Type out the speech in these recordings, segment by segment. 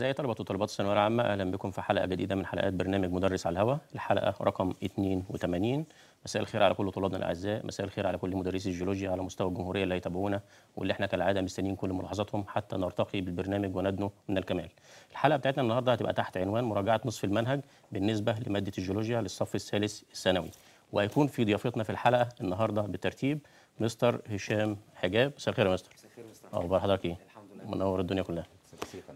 أعزائي طلبة وطالبات الثانوية العامة أهلا بكم في حلقة جديدة من حلقات برنامج مدرس على الهواء الحلقة رقم 82 مساء الخير على كل طلابنا الأعزاء مساء الخير على كل مدرسي الجيولوجيا على مستوى الجمهورية اللي هيتابعونا واللي احنا كالعادة مستنيين كل ملاحظاتهم حتى نرتقي بالبرنامج وندنو من الكمال الحلقة بتاعتنا النهاردة هتبقى تحت عنوان مراجعة نصف المنهج بالنسبة لمادة الجيولوجيا للصف الثالث الثانوي وهيكون في ضيافتنا في الحلقة النهاردة بالترتيب مستر هشام حجاب مساء الخير يا مستر مساء الخير مستر اخبار حضرتك ايه؟ الحمد لله منور الدنيا كلها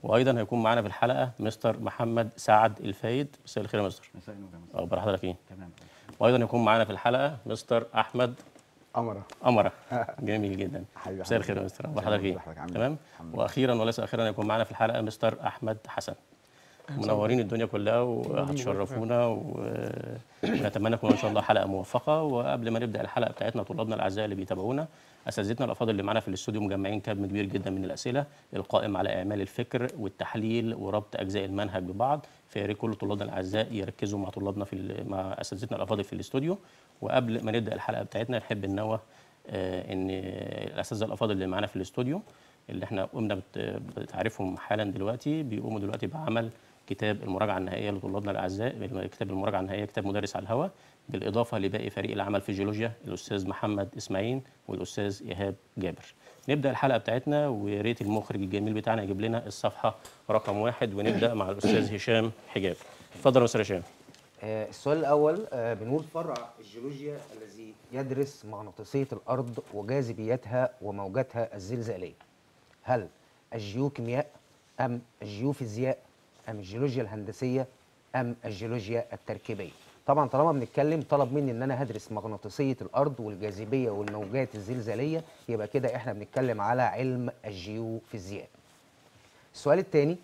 وايضا هيكون معانا في الحلقه مستر محمد سعد الفايد مساء الخير يا مستر مساء النور يا مستر اخبار حضرتك ايه تمام وايضا هيكون معانا في الحلقه مستر احمد أمرة أمرة جميل جدا مساء الخير يا مستر أخبار حضرتك إيه؟, إيه؟ تمام وأخيرا وليس أخيرا يكون معنا في الحلقة مستر أحمد حسن منورين الدنيا كلها وهتشرفونا ونتمنى تكون إن شاء الله حلقة موفقة وقبل ما نبدأ الحلقة بتاعتنا طلابنا الأعزاء اللي بيتابعونا اساتذتنا الافاضل اللي معانا في الاستوديو مجمعين كم كبير جدا من الاسئله القائم على اعمال الفكر والتحليل وربط اجزاء المنهج ببعض فيا ريت كل طلابنا الاعزاء يركزوا مع طلابنا في مع اساتذتنا الافاضل في الاستوديو وقبل ما نبدا الحلقه بتاعتنا نحب ننوه آه، ان الاساتذه الافاضل اللي معانا في الاستوديو اللي احنا قمنا بتعريفهم حالا دلوقتي بيقوموا دلوقتي بعمل كتاب المراجعه النهائيه لطلابنا الاعزاء كتاب المراجعه النهائيه كتاب مدرس على الهواء بالإضافة لباقي فريق العمل في جيولوجيا الأستاذ محمد إسماعيل والأستاذ إيهاب جابر نبدأ الحلقة بتاعتنا وريت المخرج الجميل بتاعنا يجيب لنا الصفحة رقم واحد ونبدأ مع الأستاذ هشام حجاب اتفضل يا أستاذ هشام آه، السؤال الأول آه، بنقول فرع الجيولوجيا الذي يدرس مغناطيسية الأرض وجاذبيتها وموجاتها الزلزالية هل الجيوكيمياء أم الجيوفيزياء أم الجيولوجيا الهندسية أم الجيولوجيا التركيبية طبعا طالما بنتكلم طلب مني ان انا هدرس مغناطيسيه الارض والجاذبيه والموجات الزلزاليه يبقى كده احنا بنتكلم على علم الجيوفيزياء السؤال الثاني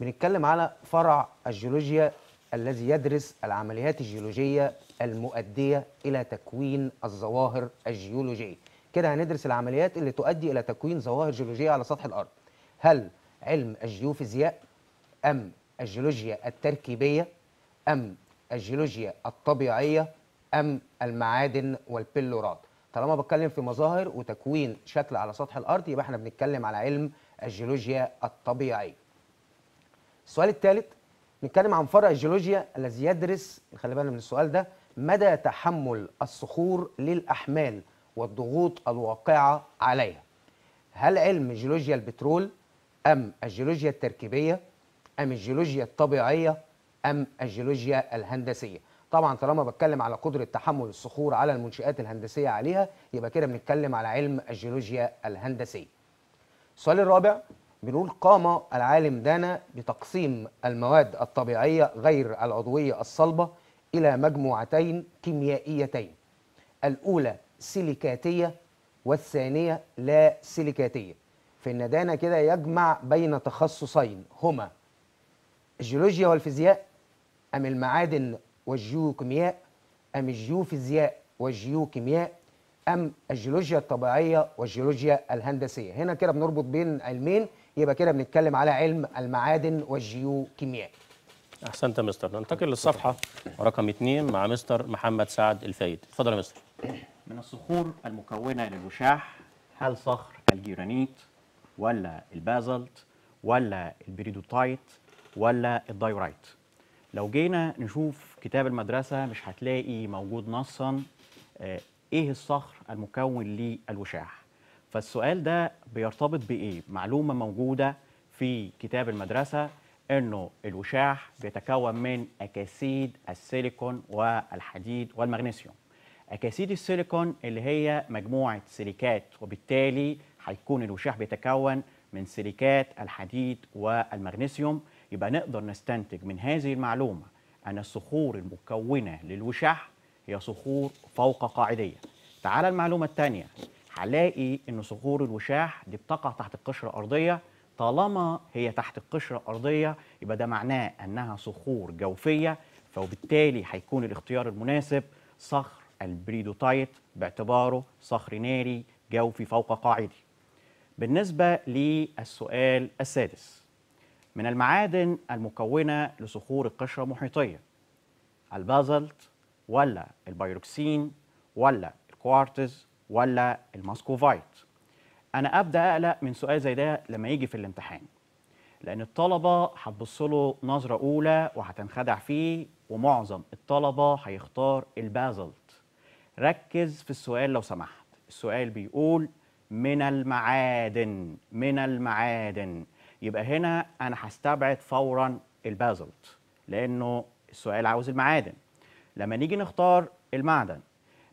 بنتكلم على فرع الجيولوجيا الذي يدرس العمليات الجيولوجيه المؤديه الى تكوين الظواهر الجيولوجيه كده هندرس العمليات اللي تؤدي الى تكوين ظواهر جيولوجيه على سطح الارض هل علم الجيوفيزياء ام الجيولوجيا التركيبيه ام الجيولوجيا الطبيعيه ام المعادن والبلورات طالما بتكلم في مظاهر وتكوين شكل على سطح الارض يبقى احنا بنتكلم على علم الجيولوجيا الطبيعيه السؤال الثالث نتكلم عن فرع الجيولوجيا الذي يدرس خلي بالنا من السؤال ده مدى تحمل الصخور للاحمال والضغوط الواقعه عليها هل علم جيولوجيا البترول ام الجيولوجيا التركيبيه ام الجيولوجيا الطبيعيه ام الجيولوجيا الهندسيه طبعا طالما بتكلم على قدره تحمل الصخور على المنشات الهندسيه عليها يبقى كده بنتكلم على علم الجيولوجيا الهندسيه السؤال الرابع بنقول قام العالم دانا بتقسيم المواد الطبيعيه غير العضويه الصلبه الى مجموعتين كيميائيتين الاولى سيليكاتيه والثانيه لا سيليكاتيه فان دانا كده يجمع بين تخصصين هما الجيولوجيا والفيزياء أم المعادن والجيوكيمياء أم الجيوفيزياء والجيوكيمياء أم الجيولوجيا الطبيعية والجيولوجيا الهندسية هنا كده بنربط بين علمين يبقى كده بنتكلم على علم المعادن والجيوكيمياء احسنت يا مستر ننتقل للصفحه رقم 2 مع مستر محمد سعد الفايد اتفضل يا مستر من الصخور المكونه للوشاح هل صخر الجيرانيت ولا البازلت ولا البريدوتايت ولا الدايورايت لو جينا نشوف كتاب المدرسة مش هتلاقي موجود نصا آه، إيه الصخر المكون للوشاح فالسؤال ده بيرتبط بإيه؟ معلومة موجودة في كتاب المدرسة إنه الوشاح بيتكون من أكاسيد السيليكون والحديد والمغنيسيوم أكاسيد السيليكون اللي هي مجموعة سيليكات وبالتالي هيكون الوشاح بيتكون من سيليكات الحديد والمغنيسيوم يبقى نقدر نستنتج من هذه المعلومة أن الصخور المكونة للوشاح هي صخور فوق قاعدية تعال المعلومة الثانية هلاقي أن صخور الوشاح دي بتقع تحت القشرة الأرضية طالما هي تحت القشرة الأرضية يبقى ده معناه أنها صخور جوفية فبالتالي هيكون الاختيار المناسب صخر البريدوتايت باعتباره صخر ناري جوفي فوق قاعدي بالنسبة للسؤال السادس من المعادن المكونة لصخور القشرة المحيطية البازلت ولا البيروكسين ولا الكوارتز ولا الماسكوفايت أنا أبدأ أقلق من سؤال زي ده لما يجي في الامتحان لأن الطلبة هتبص له نظرة أولى وهتنخدع فيه ومعظم الطلبة هيختار البازلت ركز في السؤال لو سمحت السؤال بيقول من المعادن من المعادن يبقى هنا انا هستبعد فورا البازلت لانه السؤال عاوز المعادن لما نيجي نختار المعدن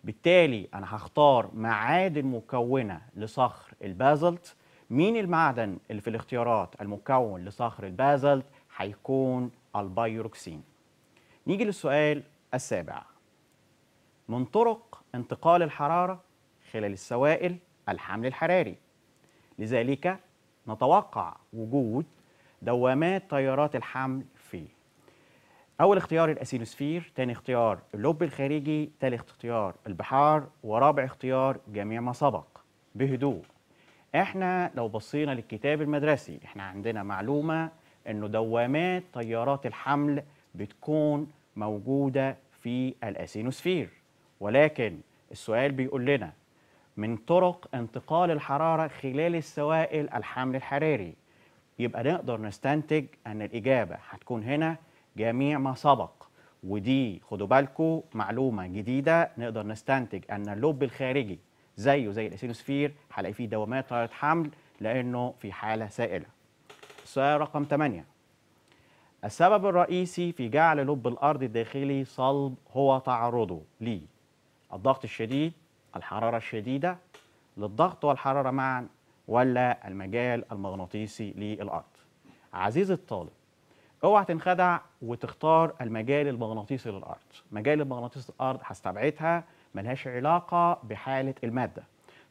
بالتالي انا هختار معادن مكونه لصخر البازلت مين المعدن اللي في الاختيارات المكون لصخر البازلت هيكون البيروكسين نيجي للسؤال السابع من طرق انتقال الحراره خلال السوائل الحمل الحراري لذلك نتوقع وجود دوامات تيارات الحمل فيه أول اختيار الأسينوسفير تاني اختيار اللب الخارجي تالت اختيار البحار ورابع اختيار جميع ما سبق بهدوء احنا لو بصينا للكتاب المدرسي احنا عندنا معلومة انه دوامات تيارات الحمل بتكون موجودة في الأسينوسفير ولكن السؤال بيقول لنا من طرق انتقال الحرارة خلال السوائل الحمل الحراري يبقى نقدر نستنتج أن الإجابة هتكون هنا جميع ما سبق ودي خدوا بالكم معلومة جديدة نقدر نستنتج أن اللب الخارجي زيه زي الاسينوسفير هلاقي فيه دوامات طائرة حمل لأنه في حالة سائلة السؤال رقم 8 السبب الرئيسي في جعل لب الأرض الداخلي صلب هو تعرضه للضغط الشديد الحرارة الشديدة للضغط والحرارة معا ولا المجال المغناطيسي للأرض عزيزي الطالب اوعى تنخدع وتختار المجال المغناطيسي للأرض مجال المغناطيسي للأرض هستبعدها ملهاش علاقة بحالة المادة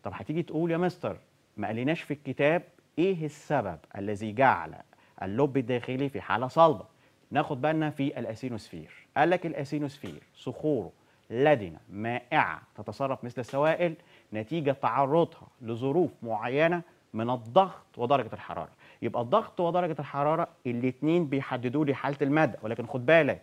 طب هتيجي تقول يا مستر ما قاليناش في الكتاب ايه السبب الذي جعل اللب الداخلي في حالة صلبة ناخد بالنا في الاسينوسفير قال لك الاسينوسفير صخوره لدنة مائعة تتصرف مثل السوائل نتيجة تعرضها لظروف معينة من الضغط ودرجة الحرارة يبقى الضغط ودرجة الحرارة الاثنين بيحددوا لي حالة المادة ولكن خد بالك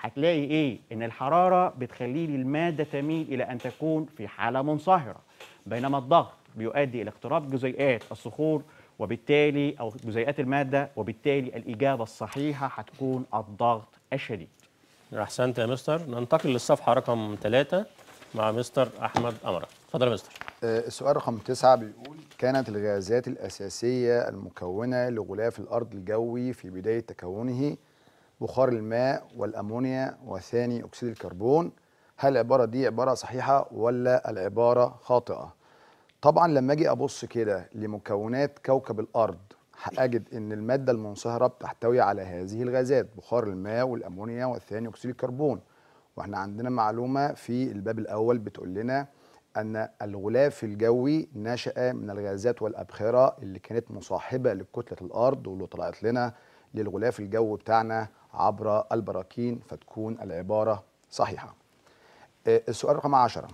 هتلاقي ايه ان الحرارة بتخلي لي المادة تميل الى ان تكون في حالة منصهرة بينما الضغط بيؤدي الى اقتراب جزيئات الصخور وبالتالي او جزيئات المادة وبالتالي الإجابة الصحيحة هتكون الضغط الشديد احسنت يا مستر ننتقل للصفحه رقم 3 مع مستر احمد امره اتفضل يا مستر آه، السؤال رقم 9 بيقول كانت الغازات الاساسيه المكونه لغلاف الارض الجوي في بدايه تكونه بخار الماء والامونيا وثاني اكسيد الكربون هل العباره دي عباره صحيحه ولا العباره خاطئه طبعا لما اجي ابص كده لمكونات كوكب الارض أجد أن المادة المنصهرة بتحتوي على هذه الغازات بخار الماء والأمونيا والثاني أكسيد الكربون وإحنا عندنا معلومة في الباب الأول بتقول لنا أن الغلاف الجوي نشأ من الغازات والأبخرة اللي كانت مصاحبة لكتلة الأرض واللي طلعت لنا للغلاف الجوي بتاعنا عبر البراكين فتكون العبارة صحيحة آه، السؤال رقم 10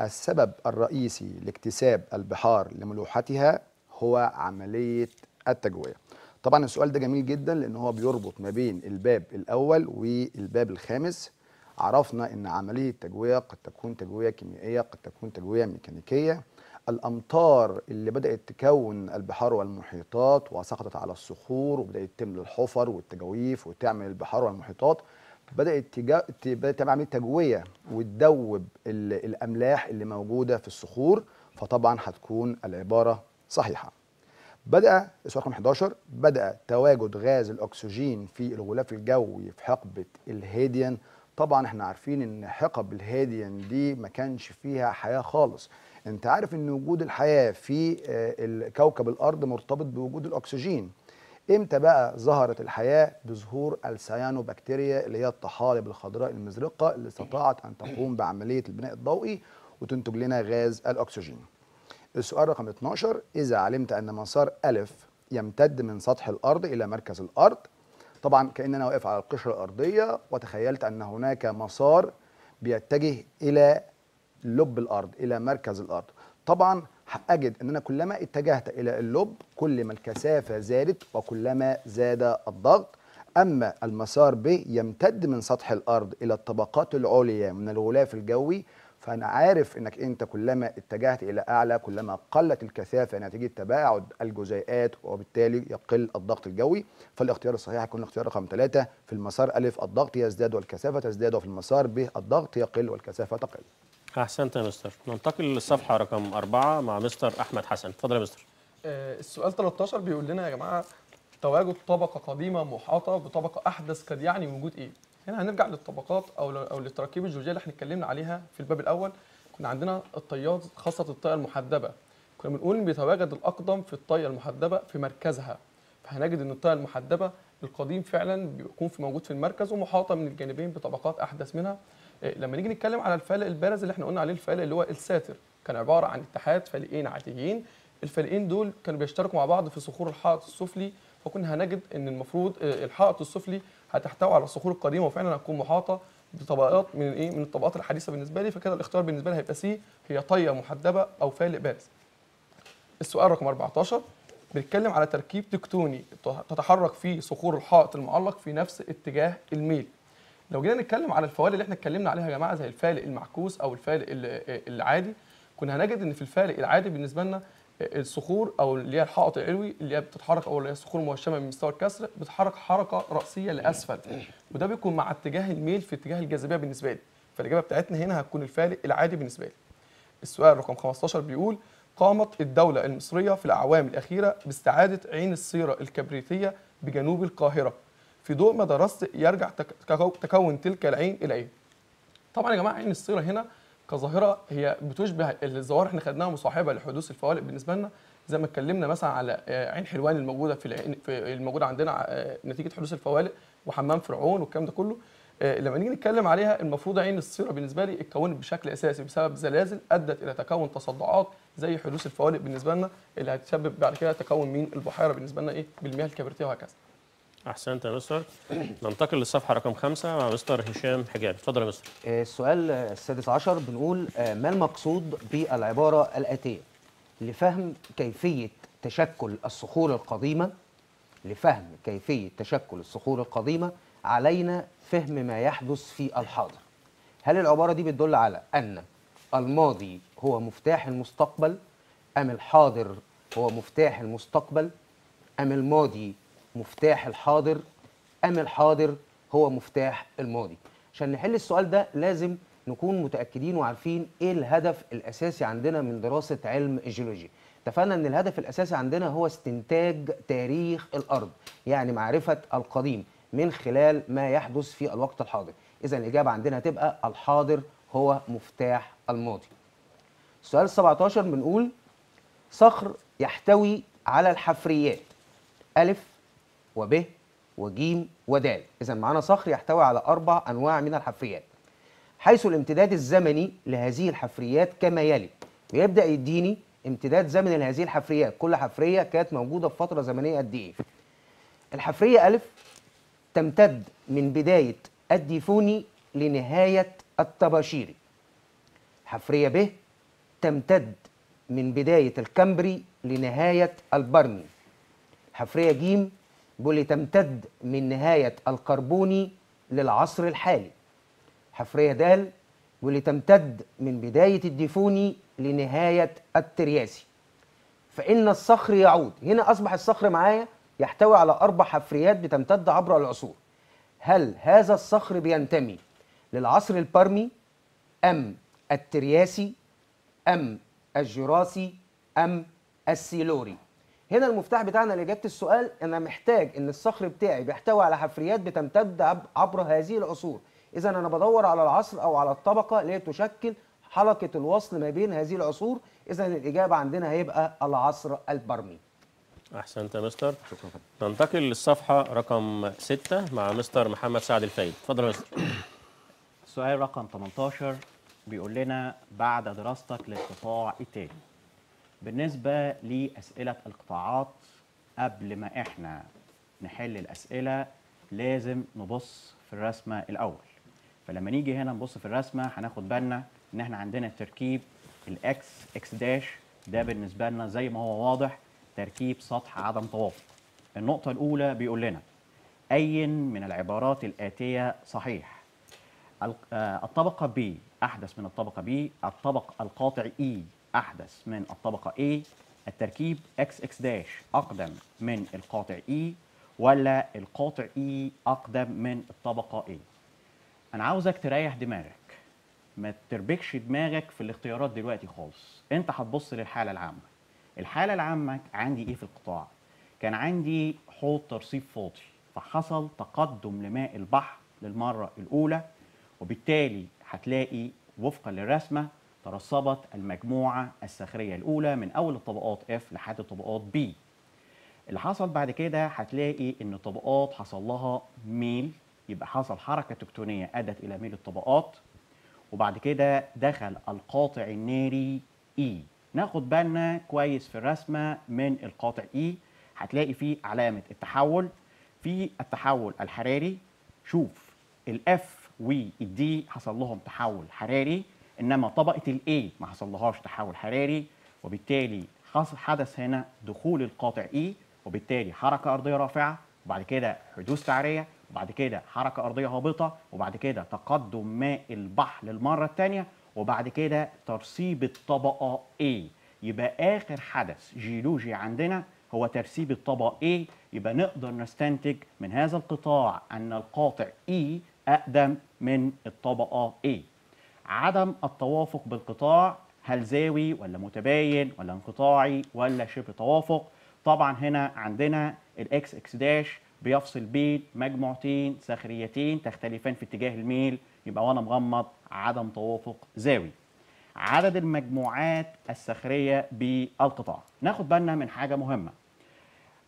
السبب الرئيسي لاكتساب البحار لملوحتها هو عملية التجويه طبعا السؤال ده جميل جدا لان هو بيربط ما بين الباب الاول والباب الخامس عرفنا ان عمليه التجويه قد تكون تجويه كيميائيه قد تكون تجويه ميكانيكيه الامطار اللي بدات تكون البحار والمحيطات وسقطت على الصخور وبدات تملى الحفر والتجاويف وتعمل البحار والمحيطات بدات تعمل عمليه تجويه وتدوب الاملاح اللي موجوده في الصخور فطبعا هتكون العباره صحيحه بدأ السؤال رقم 11 بدأ تواجد غاز الأكسجين في الغلاف الجوي في حقبة الهيديان طبعا احنا عارفين ان حقب الهيديان دي ما كانش فيها حياة خالص انت عارف ان وجود الحياة في آه، كوكب الأرض مرتبط بوجود الأكسجين امتى بقى ظهرت الحياه بظهور السيانوبكتيريا اللي هي الطحالب الخضراء المزرقه اللي استطاعت ان تقوم بعمليه البناء الضوئي وتنتج لنا غاز الاكسجين السؤال رقم 12 إذا علمت أن مسار ألف يمتد من سطح الأرض إلى مركز الأرض طبعا كأننا واقف على القشرة الأرضية وتخيلت أن هناك مسار بيتجه إلى لب الأرض إلى مركز الأرض طبعا أجد أن أنا كلما اتجهت إلى اللب كل ما الكثافة زادت وكلما زاد الضغط أما المسار ب يمتد من سطح الأرض إلى الطبقات العليا من الغلاف الجوي فأنا عارف أنك أنت كلما اتجهت إلى أعلى كلما قلت الكثافة نتيجة تباعد الجزيئات وبالتالي يقل الضغط الجوي فالاختيار الصحيح يكون الاختيار رقم ثلاثة في المسار ألف الضغط يزداد والكثافة تزداد وفي المسار ب الضغط يقل والكثافة تقل أحسنت يا مستر ننتقل للصفحة رقم أربعة مع مستر أحمد حسن اتفضل يا مستر آه، السؤال 13 بيقول لنا يا جماعة تواجد طبقة قديمة محاطة بطبقة أحدث قد يعني وجود إيه؟ هنا هنرجع للطبقات او او للتراكيب الجيولوجيه اللي احنا اتكلمنا عليها في الباب الاول كنا عندنا الطيات خاصه الطيه المحدبه كنا بنقول بيتواجد الاقدم في الطيه المحدبه في مركزها فهنجد ان الطيه المحدبه القديم فعلا بيكون في موجود في المركز ومحاطه من الجانبين بطبقات احدث منها إيه، لما نيجي نتكلم على الفالق البارز اللي احنا قلنا عليه الفالق اللي هو الساتر كان عباره عن اتحاد فالقين عاديين الفالقين دول كانوا بيشتركوا مع بعض في صخور الحائط السفلي فكنا هنجد ان المفروض إيه، الحائط السفلي هتحتوي على الصخور القديمه وفعلا هتكون محاطه بطبقات من الايه من الطبقات الحديثه بالنسبه لي فكده الاختيار بالنسبه لي هيبقى سي هي طيه محدبه او فالق بارز السؤال رقم 14 بنتكلم على تركيب تكتوني تتحرك فيه صخور الحائط المعلق في نفس اتجاه الميل لو جينا نتكلم على الفوالق اللي احنا اتكلمنا عليها يا جماعه زي الفالق المعكوس او الفالق آه، آه، العادي كنا هنجد ان في الفالق العادي بالنسبه لنا الصخور او اللي هي الحائط العلوي اللي هي بتتحرك او اللي هي الصخور المهشمه من مستوى الكسر بتتحرك حركه راسيه لاسفل وده بيكون مع اتجاه الميل في اتجاه الجاذبيه بالنسبه لي فالاجابه بتاعتنا هنا هتكون الفارق العادي بالنسبه لي السؤال رقم 15 بيقول قامت الدوله المصريه في الاعوام الاخيره باستعاده عين الصيره الكبريتيه بجنوب القاهره في ضوء ما درست يرجع تكون تلك العين الى ايه طبعا يا جماعه عين الصيره هنا كظاهره هي بتشبه الظواهر احنا خدناها مصاحبه لحدوث الفوارق بالنسبه لنا زي ما اتكلمنا مثلا على آه، عين حلوان الموجوده في, العين في الموجوده عندنا آه، نتيجه حدوث الفوارق وحمام فرعون والكلام ده كله آه، لما نيجي نتكلم عليها المفروض عين الصيره بالنسبه لي اتكونت بشكل اساسي بسبب زلازل ادت الى تكون تصدعات زي حدوث الفوارق بالنسبه لنا اللي هتسبب بعد كده تكون مين البحيره بالنسبه لنا ايه بالمياه الكبريتيه وهكذا احسنت يا مستر ننتقل للصفحه رقم خمسة مع مستر هشام حجابي اتفضل يا مستر آه، السؤال السادس عشر بنقول آه، ما المقصود بالعباره الاتيه لفهم كيفيه تشكل الصخور القديمه لفهم كيفيه تشكل الصخور القديمه علينا فهم ما يحدث في الحاضر هل العباره دي بتدل على ان الماضي هو مفتاح المستقبل ام الحاضر هو مفتاح المستقبل ام الماضي مفتاح الحاضر أم الحاضر هو مفتاح الماضي عشان نحل السؤال ده لازم نكون متأكدين وعارفين إيه الهدف الأساسي عندنا من دراسة علم الجيولوجيا اتفقنا ان الهدف الاساسي عندنا هو استنتاج تاريخ الارض يعني معرفه القديم من خلال ما يحدث في الوقت الحاضر اذا الاجابه عندنا هتبقى الحاضر هو مفتاح الماضي السؤال 17 بنقول صخر يحتوي على الحفريات الف وب وج ودال إذا معانا صخر يحتوي على أربع أنواع من الحفريات حيث الامتداد الزمني لهذه الحفريات كما يلي ويبدأ يديني امتداد زمني لهذه الحفريات كل حفرية كانت موجودة في فترة زمنية قد إيه الحفرية ألف تمتد من بداية الديفوني لنهاية الطباشيري حفرية ب تمتد من بداية الكامبري لنهاية البرني حفرية ج بيقول لي تمتد من نهاية القربوني للعصر الحالي حفرية دال بيقول لي تمتد من بداية الديفوني لنهاية الترياسي فإن الصخر يعود هنا أصبح الصخر معايا يحتوي على أربع حفريات بتمتد عبر العصور هل هذا الصخر بينتمي للعصر البرمي أم الترياسي أم الجراسي أم السيلوري هنا المفتاح بتاعنا لاجابه السؤال انا محتاج ان الصخر بتاعي بيحتوي على حفريات بتمتد عبر هذه العصور اذا انا بدور على العصر او على الطبقه اللي تشكل حلقه الوصل ما بين هذه العصور اذا الاجابه عندنا هيبقى العصر البرمي احسنت يا مستر شكرا ننتقل للصفحه رقم 6 مع مستر محمد سعد الفايد اتفضل يا مستر سؤال رقم 18 بيقول لنا بعد دراستك للقطاع التالي بالنسبه لاسئله القطاعات قبل ما احنا نحل الاسئله لازم نبص في الرسمه الاول فلما نيجي هنا نبص في الرسمه هناخد بالنا ان احنا عندنا التركيب الاكس اكس داش ده بالنسبه لنا زي ما هو واضح تركيب سطح عدم توافق النقطه الاولى بيقول لنا اي من العبارات الاتيه صحيح آه، الطبقه بي احدث من الطبقه بي الطبق القاطع اي e. أحدث من الطبقة A e، التركيب XX داش أقدم من القاطع E ولا القاطع E أقدم من الطبقة A e. أنا عاوزك تريح دماغك ما تربكش دماغك في الاختيارات دلوقتي خالص أنت هتبص للحالة العامة الحالة العامة عندي إيه في القطاع كان عندي حوض ترصيف فاضي فحصل تقدم لماء البحر للمرة الأولى وبالتالي هتلاقي وفقا للرسمة ترسبت المجموعة الصخرية الأولى من أول الطبقات F لحد الطبقات B اللي حصل بعد كده هتلاقي إن الطبقات حصل لها ميل يبقى حصل حركة تكتونية أدت إلى ميل الطبقات وبعد كده دخل القاطع الناري E ناخد بالنا كويس في الرسمة من القاطع E هتلاقي فيه علامة التحول في التحول الحراري شوف الاف والدي حصل لهم تحول حراري انما طبقه الاي ما حصلهاش تحول حراري وبالتالي حدث هنا دخول القاطع اي e، وبالتالي حركه ارضيه رافعه وبعد كده حدوث تعريه وبعد كده حركه ارضيه هابطه وبعد كده تقدم ماء البحر للمره الثانيه وبعد كده ترسيب الطبقه A يبقى اخر حدث جيولوجي عندنا هو ترسيب الطبقه A يبقى نقدر نستنتج من هذا القطاع ان القاطع E اقدم من الطبقه A عدم التوافق بالقطاع هل زاوي ولا متباين ولا انقطاعي ولا شبه توافق طبعا هنا عندنا الاكس اكس داش بيفصل بين مجموعتين صخريتين تختلفان في اتجاه الميل يبقى وانا مغمض عدم توافق زاوي عدد المجموعات الصخريه بالقطاع ناخد بالنا من حاجه مهمه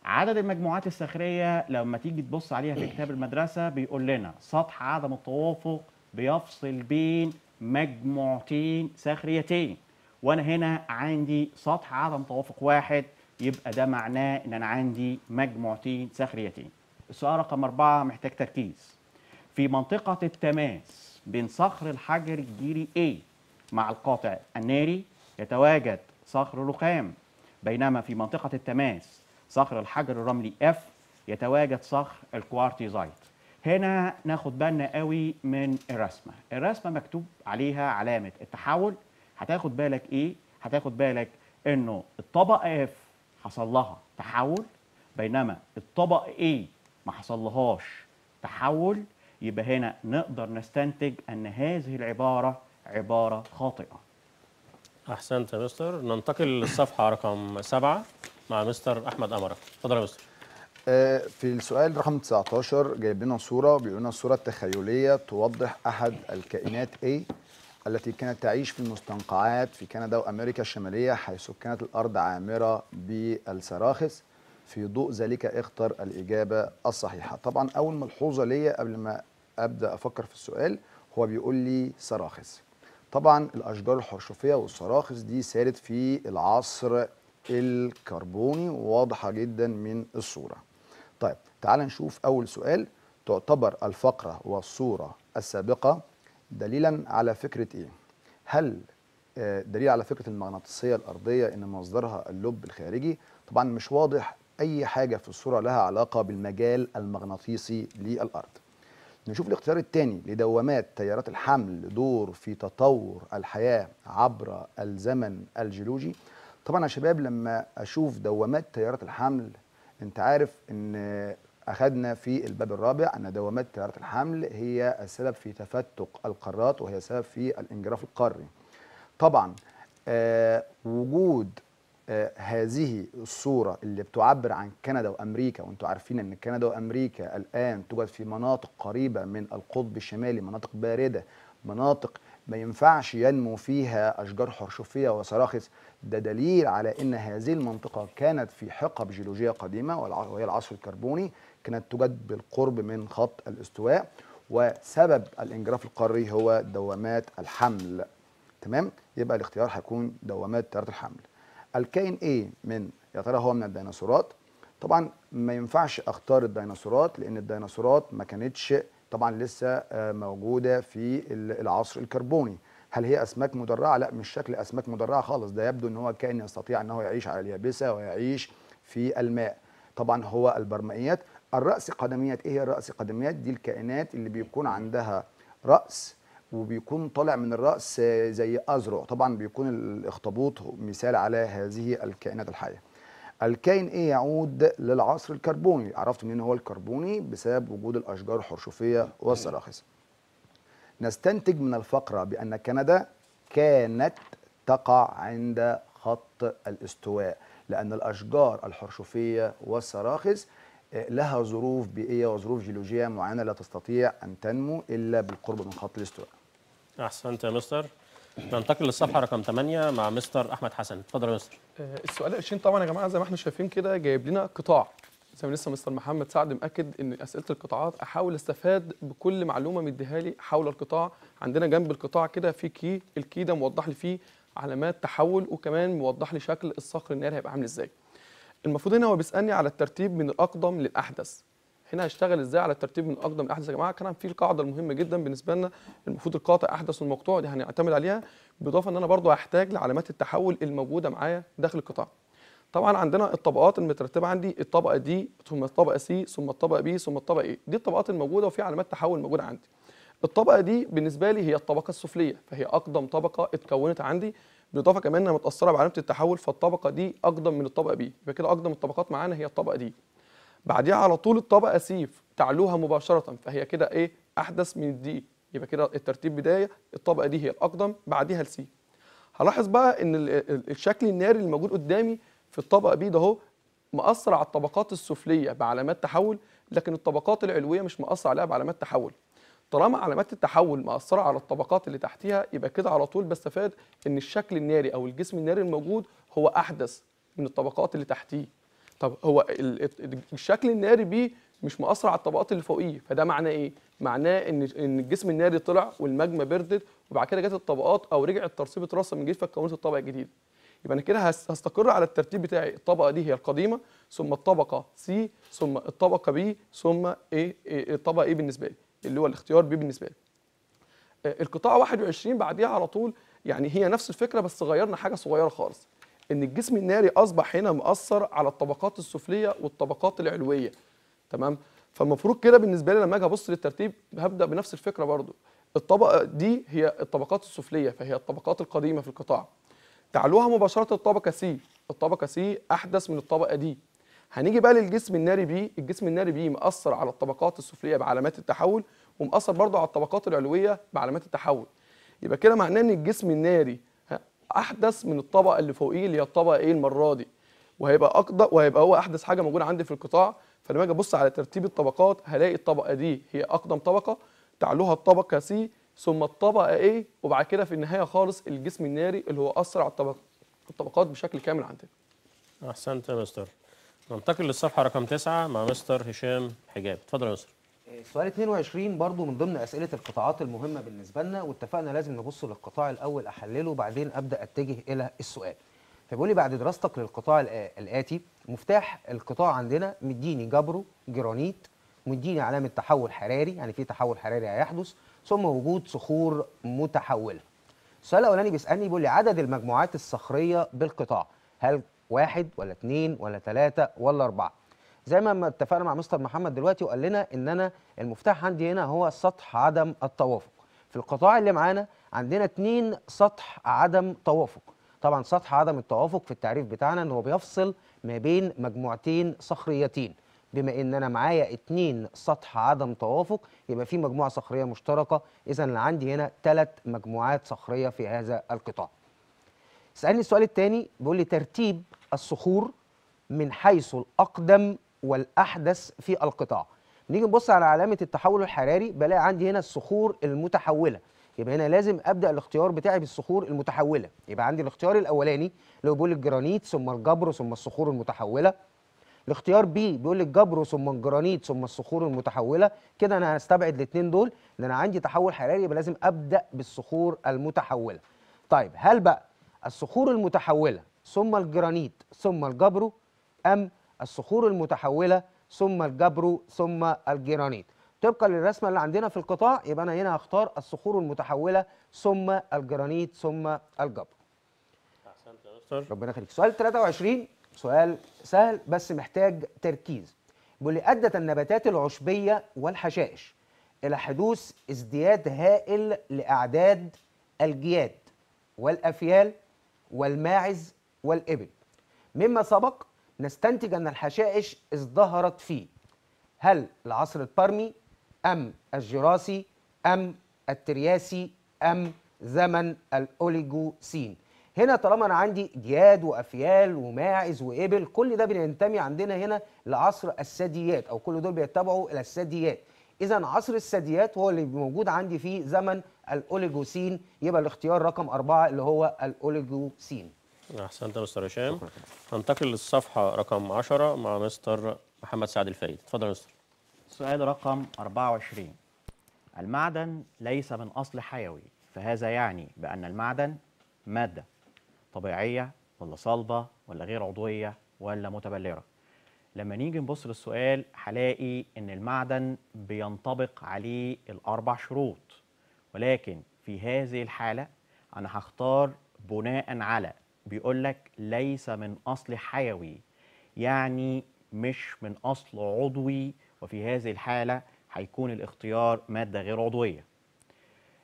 عدد المجموعات الصخريه لما تيجي تبص عليها في كتاب المدرسه بيقول لنا سطح عدم التوافق بيفصل بين مجموعتين صخريتين وانا هنا عندي سطح عدم توافق واحد يبقى ده معناه ان انا عندي مجموعتين صخريتين السؤال رقم أربعة محتاج تركيز في منطقة التماس بين صخر الحجر الجيري A مع القاطع الناري يتواجد صخر رخام بينما في منطقة التماس صخر الحجر الرملي F يتواجد صخر الكوارتيزايت هنا ناخد بالنا قوي من الرسمه الرسمه مكتوب عليها علامه التحول هتاخد بالك ايه هتاخد بالك انه الطبقه اف حصل لها تحول بينما الطبق A ما حصل لهاش تحول يبقى هنا نقدر نستنتج أن هذه العبارة عبارة خاطئة أحسنت يا مستر ننتقل للصفحة رقم سبعة مع مستر أحمد أمرة اتفضل يا مستر آه، في السؤال رقم 19 جايب لنا صورة بيقول لنا الصورة التخيلية توضح أحد الكائنات A التي كانت تعيش في المستنقعات في كندا وأمريكا الشمالية حيث كانت الأرض عامرة بالسراخس في ضوء ذلك اختر الإجابة الصحيحة طبعا أول ملحوظة ليا قبل ما أبدأ أفكر في السؤال هو بيقول لي سراخس طبعا الأشجار الحرشفيه والسراخس دي سارت في العصر الكربوني واضحة جدا من الصورة طيب تعال نشوف أول سؤال تعتبر الفقرة والصورة السابقة دليلا على فكرة إيه؟ هل آه، دليل على فكرة المغناطيسية الأرضية إن مصدرها اللب الخارجي طبعا مش واضح أي حاجة في الصورة لها علاقة بالمجال المغناطيسي للأرض نشوف الاختيار الثاني لدوامات تيارات الحمل دور في تطور الحياة عبر الزمن الجيولوجي طبعا يا شباب لما أشوف دوامات تيارات الحمل انت عارف ان اخذنا في الباب الرابع ان دوامات تيارات الحمل هي السبب في تفتق القارات وهي سبب في الانجراف القاري طبعا آه وجود آه هذه الصورة اللي بتعبر عن كندا وأمريكا وانتم عارفين أن كندا وأمريكا الآن توجد في مناطق قريبة من القطب الشمالي مناطق باردة مناطق ما ينفعش ينمو فيها أشجار حرشوفية وصراخس ده دليل على أن هذه المنطقة كانت في حقب جيولوجية قديمة وهي العصر الكربوني كانت توجد بالقرب من خط الاستواء وسبب الانجراف القاري هو دوامات الحمل تمام يبقى الاختيار هيكون دوامات تيارات الحمل الكائن ايه من يا ترى هو من الديناصورات طبعا ما ينفعش اختار الديناصورات لان الديناصورات ما كانتش طبعا لسه آه، موجوده في العصر الكربوني هل هي اسماك مدرعه لا مش شكل اسماك مدرعه خالص ده يبدو ان هو كائن يستطيع ان هو يعيش على اليابسه ويعيش في الماء طبعا هو البرمائيات الراس قدميات ايه هي الراس قدميات دي الكائنات اللي بيكون عندها راس وبيكون طالع من الراس آه، زي ازرع طبعا بيكون الاخطبوط مثال على هذه الكائنات الحيه الكائن ايه يعود للعصر الكربوني عرفت منين هو الكربوني بسبب وجود الاشجار الحرشوفيه والصراخسه نستنتج من الفقره بان كندا كانت تقع عند خط الاستواء لان الاشجار الحرشوفيه والصراخس آه، لها ظروف بيئيه وظروف جيولوجيه معينه لا تستطيع ان تنمو الا بالقرب من خط الاستواء احسنت يا مستر ننتقل للصفحه رقم 8 مع مستر احمد حسن اتفضل يا مستر آه، السؤال 20 طبعا يا جماعه زي ما احنا شايفين كده جايب لنا قطاع زي ما لسه مستر محمد سعد مأكد ان اسئله القطاعات احاول استفاد بكل معلومه مديها لي حول القطاع عندنا جنب القطاع كده في كي الكي ده موضح لي فيه علامات تحول وكمان موضح لي شكل الصخر الناري هيبقى عامل ازاي المفروض هنا هو بيسالني على الترتيب من الاقدم للاحدث هنا هشتغل ازاي على الترتيب من اقدم لاحدث يا جماعه كان في القاعده المهمه جدا بالنسبه لنا المفروض القاطع احدث المقطوع دي هنعتمد عليها بالاضافه ان انا برضو هحتاج لعلامات التحول الموجوده معايا داخل القطاع طبعا عندنا الطبقات المترتبه عندي الطبقه دي ثم الطبقه سي ثم الطبقه بي ثم الطبقه اي دي الطبقات الموجوده وفي علامات تحول موجوده عندي الطبقه دي بالنسبه لي هي الطبقه السفليه فهي اقدم طبقه اتكونت عندي بالاضافه كمان انها متاثره بعلامه التحول فالطبقه دي اقدم من الطبقه بي يبقى كده اقدم الطبقات معانا هي الطبقه دي بعديها على طول الطبقه سيف تعلوها مباشره فهي كده ايه احدث من الدي يبقى كده الترتيب بدايه الطبقه دي هي الاقدم بعديها السي هلاحظ بقى ان الشكل الناري اللي موجود قدامي في الطبقه بي ده هو مأثر على الطبقات السفليه بعلامات تحول لكن الطبقات العلويه مش مأثر عليها بعلامات تحول طالما علامات التحول مأثرة على الطبقات اللي تحتها يبقى كده على طول بستفاد ان الشكل الناري او الجسم الناري الموجود هو احدث من الطبقات اللي تحتيه طب هو الشكل الناري بيه مش مأثر على الطبقات اللي فوقيه فده معناه ايه معناه ان ان الجسم الناري طلع والماجما بردت وبعد كده جت الطبقات او رجعت ترسيبه اترسم من جديد فكونت الطبقه الجديده يبقى انا كده هستقر على الترتيب بتاعي الطبقه دي هي القديمه ثم الطبقه سي ثم الطبقه بي ثم ايه, إيه, إيه، الطبقه ايه بالنسبه لي اللي هو الاختيار بي بالنسبه لي آه، القطاع 21 بعديها على طول يعني هي نفس الفكره بس غيرنا حاجه صغيره خالص ان الجسم الناري اصبح هنا مأثر على الطبقات السفليه والطبقات العلويه تمام فالمفروض كده بالنسبه لي لما اجي ابص للترتيب هبدا بنفس الفكره برضو الطبقه دي هي الطبقات السفليه فهي الطبقات القديمه في القطاع تعلوها مباشره الطبقه سي الطبقه سي احدث من الطبقه دي هنيجي بقى للجسم الناري بي الجسم الناري بي مأثر على الطبقات السفليه بعلامات التحول ومأثر برضو على الطبقات العلويه بعلامات التحول يبقى كده معناه ان الجسم الناري احدث من الطبقه اللي فوقيه اللي هي الطبقه ايه المره دي وهيبقى اقدر وهيبقى هو احدث حاجه موجوده عندي في القطاع فلما اجي ابص على ترتيب الطبقات هلاقي الطبقه دي هي اقدم طبقه تعلوها الطبقه سي ثم الطبقه ايه وبعد كده في النهايه خالص الجسم الناري اللي هو اسرع الطبقات بشكل كامل عندنا احسنت يا مستر ننتقل للصفحه رقم 9 مع مستر هشام حجاب اتفضل يا مستر سؤال 22 برضو من ضمن اسئله القطاعات المهمه بالنسبه لنا واتفقنا لازم نبص للقطاع الاول احلله وبعدين ابدا اتجه الى السؤال فبيقول لي بعد دراستك للقطاع الاتي مفتاح القطاع عندنا مديني جبرو جرانيت مديني علامه تحول حراري يعني في تحول حراري هيحدث ثم وجود صخور متحوله السؤال الاولاني بيسالني بيقول لي عدد المجموعات الصخريه بالقطاع هل واحد ولا اثنين ولا ثلاثه ولا اربعه زي ما اتفقنا مع مستر محمد دلوقتي وقال لنا ان انا المفتاح عندي هنا هو سطح عدم التوافق في القطاع اللي معانا عندنا اتنين سطح عدم توافق طبعا سطح عدم التوافق في التعريف بتاعنا ان هو بيفصل ما بين مجموعتين صخريتين بما ان انا معايا اتنين سطح عدم توافق يبقى في مجموعه صخريه مشتركه اذا اللي عندي هنا ثلاث مجموعات صخريه في هذا القطاع سالني السؤال الثاني بيقول لي ترتيب الصخور من حيث الاقدم والأحدث في القطاع نيجي نبص على علامة التحول الحراري بلاقي عندي هنا الصخور المتحولة يبقى هنا لازم ابدا الاختيار بتاعي بالصخور المتحوله يبقى عندي الاختيار الاولاني اللي هو بيقول الجرانيت ثم الجبر ثم الصخور المتحوله الاختيار بي بيقول الجبر ثم الجرانيت ثم الصخور المتحوله كده انا هستبعد الاثنين دول لان انا عندي تحول حراري يبقى لازم ابدا بالصخور المتحوله طيب هل بقى الصخور المتحوله ثم الجرانيت ثم الجبر ام الصخور المتحولة ثم الجبر ثم الجرانيت طبقا للرسمة اللي عندنا في القطاع يبقى أنا هنا هختار الصخور المتحولة ثم الجرانيت ثم الجبر أحسنت يا دكتور ربنا يخليك سؤال 23 سؤال سهل بس محتاج تركيز بيقول لي أدت النباتات العشبية والحشائش إلى حدوث ازدياد هائل لأعداد الجياد والأفيال والماعز والإبل مما سبق نستنتج أن الحشائش ازدهرت فيه هل العصر البرمي أم الجراسي أم الترياسي أم زمن الأوليجوسين هنا طالما أنا عندي جياد وأفيال وماعز وإبل كل ده بينتمي عندنا هنا لعصر الثدييات أو كل دول بيتبعوا إلى الثدييات إذا عصر الثدييات هو اللي موجود عندي في زمن الأوليجوسين يبقى الاختيار رقم أربعة اللي هو الأوليجوسين احسنت يا مستر هشام هنتقل للصفحه رقم 10 مع مستر محمد سعد الفايد اتفضل يا مستر سؤال رقم 24 المعدن ليس من اصل حيوي فهذا يعني بان المعدن ماده طبيعيه ولا صلبه ولا غير عضويه ولا متبلره لما نيجي نبص للسؤال هلاقي ان المعدن بينطبق عليه الاربع شروط ولكن في هذه الحاله انا هختار بناء على بيقول لك ليس من أصل حيوي يعني مش من أصل عضوي وفي هذه الحالة هيكون الاختيار مادة غير عضوية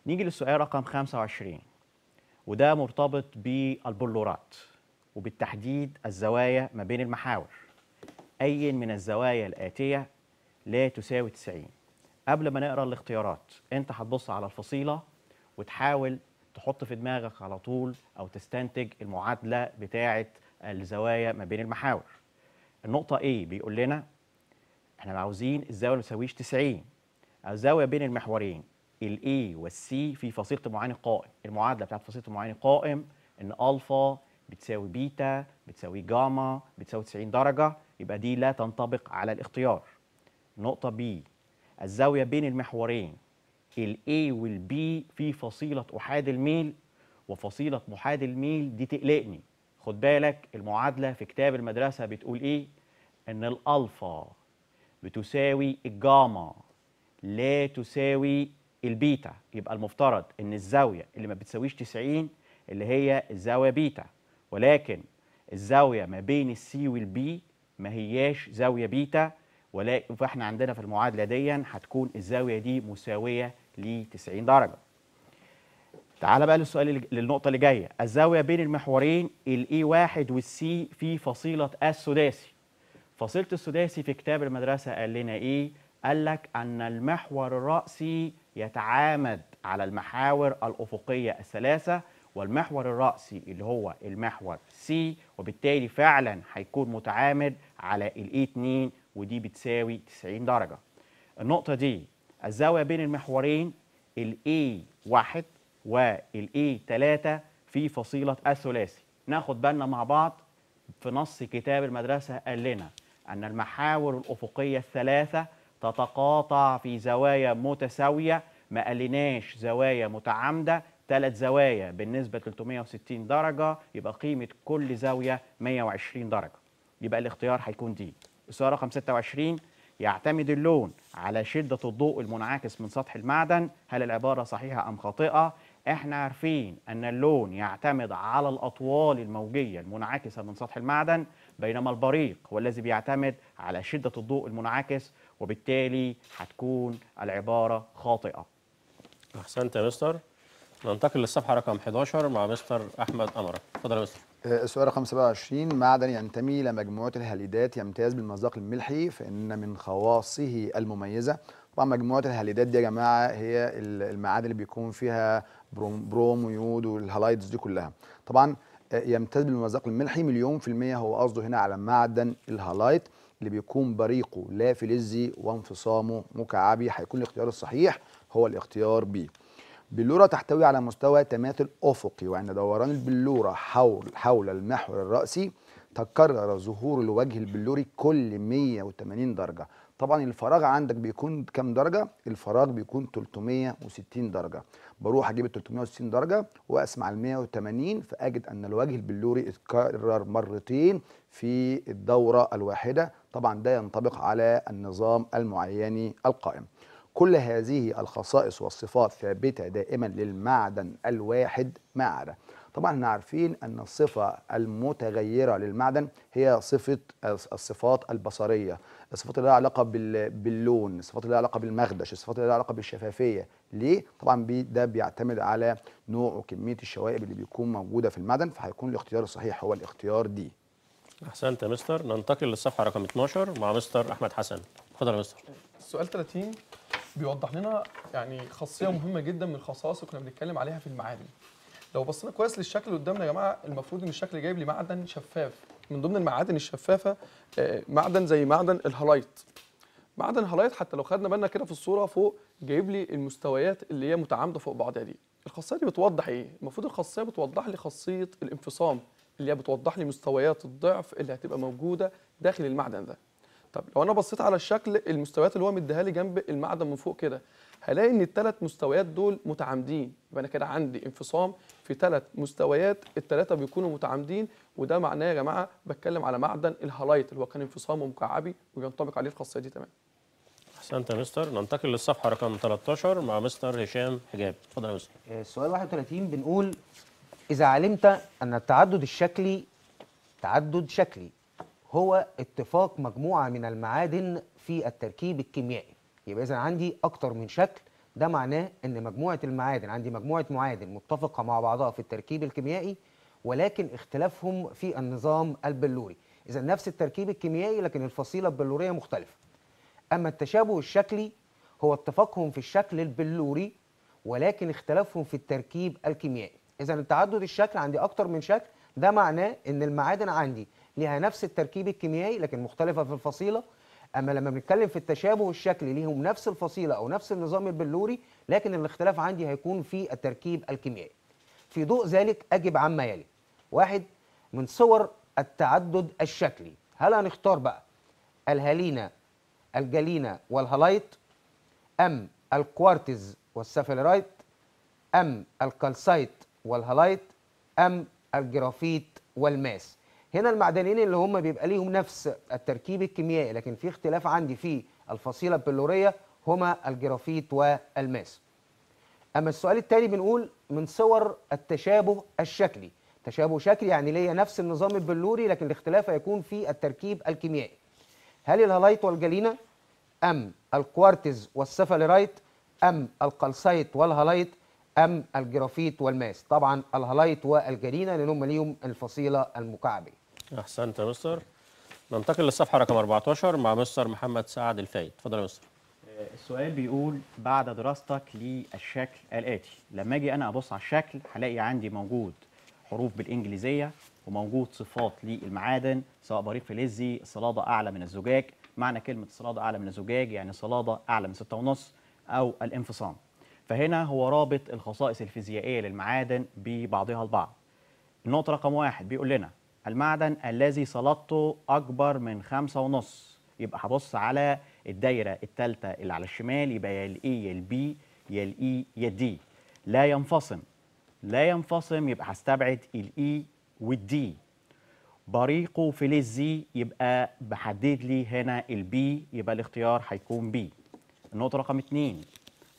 نيجي للسؤال رقم 25 وده مرتبط بالبلورات وبالتحديد الزوايا ما بين المحاور أي من الزوايا الآتية لا تساوي 90 قبل ما نقرا الاختيارات انت هتبص على الفصيله وتحاول تحط في دماغك على طول او تستنتج المعادله بتاعه الزوايا ما بين المحاور النقطه ايه بيقول لنا احنا عاوزين الزاويه ما تساويش 90 الزاويه بين المحورين الاي والسي في فصيله المعاني القائم المعادله بتاعت فصيله المعاني القائم ان الفا بتساوي بيتا بتساوي جاما بتساوي 90 درجه يبقى دي لا تنطبق على الاختيار نقطه بي الزاويه بين المحورين الاي والبي في فصيله احاد الميل وفصيله محاد الميل دي تقلقني خد بالك المعادله في كتاب المدرسه بتقول ايه ان الالفا بتساوي الجاما لا تساوي البيتا يبقى المفترض ان الزاويه اللي ما بتساويش 90 اللي هي الزاويه بيتا ولكن الزاويه ما بين السي والبي ما هياش زاويه بيتا ولكن فاحنا عندنا في المعادله دي هتكون الزاويه دي مساويه ل 90 درجه تعال بقى للسؤال للنقطه اللي جايه الزاويه بين المحورين الـ a 1 والـ C في فصيله السداسي فصيله السداسي في كتاب المدرسه قال لنا ايه قال لك ان المحور الراسي يتعامد على المحاور الافقيه الثلاثه والمحور الرأسي اللي هو المحور C وبالتالي فعلا هيكون متعامد على الـ a 2 ودي بتساوي 90 درجة النقطة دي الزاوية بين المحورين الـ A1 والـ A3 في فصيلة الثلاثي ناخد بالنا مع بعض في نص كتاب المدرسة قال لنا أن المحاور الأفقية الثلاثة تتقاطع في زوايا متساوية ما قالناش زوايا متعامدة ثلاث زوايا بالنسبة 360 درجة يبقى قيمة كل زاوية 120 درجة يبقى الاختيار هيكون دي السؤال رقم 26 يعتمد اللون على شدة الضوء المنعكس من سطح المعدن هل العبارة صحيحة أم خاطئة؟ احنا عارفين أن اللون يعتمد على الأطوال الموجية المنعكسة من سطح المعدن بينما البريق هو الذي بيعتمد على شدة الضوء المنعكس وبالتالي هتكون العبارة خاطئة أحسنت يا مستر ننتقل للصفحة رقم 11 مع مستر أحمد أمرك اتفضل يا مستر السؤال رقم 27 معدن ينتمي إلى مجموعة الهاليدات يمتاز بالمذاق الملحي فإن من خواصه المميزة طبعا مجموعة الهاليدات دي يا جماعة هي المعادن اللي بيكون فيها بروم, بروم ويود والهالايدز دي كلها طبعا آه، يمتاز بالمذاق الملحي مليون في المية هو قصده هنا على معدن الهالايت اللي بيكون بريقه لا فلزي وانفصامه مكعبي هيكون الاختيار الصحيح هو الاختيار بيه بلورة تحتوي على مستوى تماثل أفقي وعند دوران البلورة حول حول المحور الرأسي تكرر ظهور الوجه البلوري كل 180 درجة طبعا الفراغ عندك بيكون كام درجة؟ الفراغ بيكون 360 درجة بروح أجيب ال 360 درجة وأسمع ال 180 فأجد أن الوجه البلوري اتكرر مرتين في الدورة الواحدة طبعا ده ينطبق على النظام المعيني القائم كل هذه الخصائص والصفات ثابتة دائما للمعدن الواحد ما عدا طبعا احنا عارفين ان الصفة المتغيرة للمعدن هي صفة الصفات البصرية الصفات اللي لها علاقة باللون الصفات اللي لها علاقة بالمخدش الصفات اللي لها علاقة بالشفافية ليه؟ طبعا بي ده بيعتمد على نوع وكمية الشوائب اللي بيكون موجودة في المعدن فهيكون الاختيار الصحيح هو الاختيار دي احسنت يا مستر ننتقل للصفحة رقم 12 مع مستر احمد حسن اتفضل يا مستر السؤال 30 بيوضح لنا يعني خاصيه مهمه جدا من الخصائص اللي كنا بنتكلم عليها في المعادن لو بصينا كويس للشكل اللي قدامنا يا جماعه المفروض ان الشكل جايب لي معدن شفاف من ضمن المعادن الشفافه آه، معدن زي معدن الهلايت معدن الهلايت حتى لو خدنا بالنا كده في الصوره فوق جايب لي المستويات اللي هي متعامده فوق بعضها دي الخاصيه دي بتوضح ايه المفروض الخاصيه بتوضح لي خاصيه الانفصام اللي هي بتوضح لي مستويات الضعف اللي هتبقى موجوده داخل المعدن ده طب لو انا بصيت على الشكل المستويات اللي هو مديها لي جنب المعدن من فوق كده هلاقي ان الثلاث مستويات دول متعامدين يبقى انا كده عندي انفصام في ثلاث مستويات الثلاثه بيكونوا متعامدين وده معناه يا جماعه بتكلم على معدن الهالايت اللي هو كان انفصامه مكعبي وينطبق عليه الخاصيه دي تمام احسنت يا مستر ننتقل للصفحه رقم 13 مع مستر هشام حجاب اتفضل يا مستر السؤال آه، 31 بنقول اذا علمت ان التعدد الشكلي تعدد شكلي هو اتفاق مجموعه من المعادن في التركيب الكيميائي يبقى اذا عندي اكتر من شكل ده معناه ان مجموعه المعادن عندي مجموعه معادن متفقه مع بعضها في التركيب الكيميائي ولكن اختلافهم في النظام البلوري اذا نفس التركيب الكيميائي لكن الفصيله البلوريه مختلفه اما التشابه الشكلي هو اتفاقهم في الشكل البلوري ولكن اختلافهم في التركيب الكيميائي اذا التعدد الشكل عندي اكتر من شكل ده معناه ان المعادن عندي ليها نفس التركيب الكيميائي لكن مختلفه في الفصيله اما لما بنتكلم في التشابه الشكلي ليهم نفس الفصيله او نفس النظام البلوري لكن الاختلاف عندي هيكون في التركيب الكيميائي في ضوء ذلك اجب عما يلي واحد من صور التعدد الشكلي هل هنختار بقى الهالينا الجالينا والهلايت ام الكوارتز والسافيلارايت ام الكالسايت والهلايت ام الجرافيت والماس هنا المعدنيين اللي هم بيبقى ليهم نفس التركيب الكيميائي لكن في اختلاف عندي في الفصيله البلوريه هما الجرافيت والماس اما السؤال الثاني بنقول من صور التشابه الشكلي تشابه شكلي يعني ليا نفس النظام البلوري لكن الاختلاف هيكون في التركيب الكيميائي هل الهلايت والجلينا ام الكوارتز والسفاليرايت ام القلصيت والهلايت ام الجرافيت والماس طبعا الهلايت والجلينا لان هم ليهم الفصيله المكعبيه احسنت يا مستر ننتقل للصفحه رقم 14 مع مستر محمد سعد الفايد اتفضل يا مستر آه، السؤال بيقول بعد دراستك للشكل الاتي لما اجي انا ابص على الشكل هلاقي عندي موجود حروف بالانجليزيه وموجود صفات للمعادن سواء بريق فلزي صلاده اعلى من الزجاج معنى كلمه صلاده اعلى من الزجاج يعني صلاده اعلى من 6.5 او الانفصام فهنا هو رابط الخصائص الفيزيائيه للمعادن ببعضها البعض النقطه رقم واحد بيقول لنا المعدن الذي صلادته أكبر من خمسة ونص يبقى هبص على الدايرة الثالثة اللي على الشمال يبقى يا الإي e، يا البي يا الإي e، يا الدي لا ينفصم لا ينفصم يبقى هستبعد الإي e والدي بريقه في للزي يبقى بحدد لي هنا البي يبقى الاختيار هيكون بي النقطة رقم اتنين